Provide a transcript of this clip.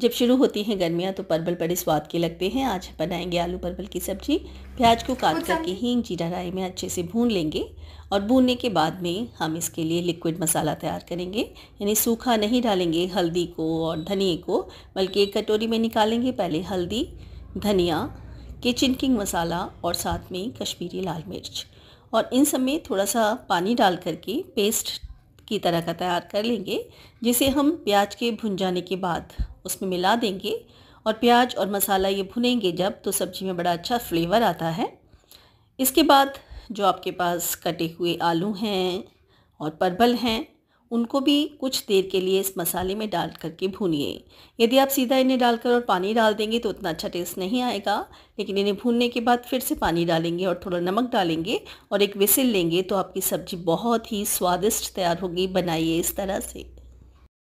जब शुरू होती हैं गर्मियाँ तो परवल बड़े स्वाद के लगते हैं आज हम बनाएंगे आलू परवल की सब्जी प्याज को काट करके हींग जीरा राई में अच्छे से भून लेंगे और भूनने के बाद में हम इसके लिए लिक्विड मसाला तैयार करेंगे यानी सूखा नहीं डालेंगे हल्दी को और धनिए को बल्कि एक कटोरी में निकालेंगे पहले हल्दी धनिया किचन किंग मसाला और साथ में कश्मीरी लाल मिर्च और इन सब में थोड़ा सा पानी डाल करके पेस्ट की तरह का तैयार कर लेंगे जिसे हम प्याज के भुन जाने के बाद उसमें मिला देंगे और प्याज और मसाला ये भुनेंगे जब तो सब्ज़ी में बड़ा अच्छा फ्लेवर आता है इसके बाद जो आपके पास कटे हुए आलू हैं और परबल हैं उनको भी कुछ देर के लिए इस मसाले में डाल करके भूनिए यदि आप सीधा इन्हें डालकर और पानी डाल देंगे तो उतना अच्छा टेस्ट नहीं आएगा लेकिन इन्हें भूनने के बाद फिर से पानी डालेंगे और थोड़ा नमक डालेंगे और एक विसिल लेंगे तो आपकी सब्ज़ी बहुत ही स्वादिष्ट तैयार होगी बनाइए इस तरह से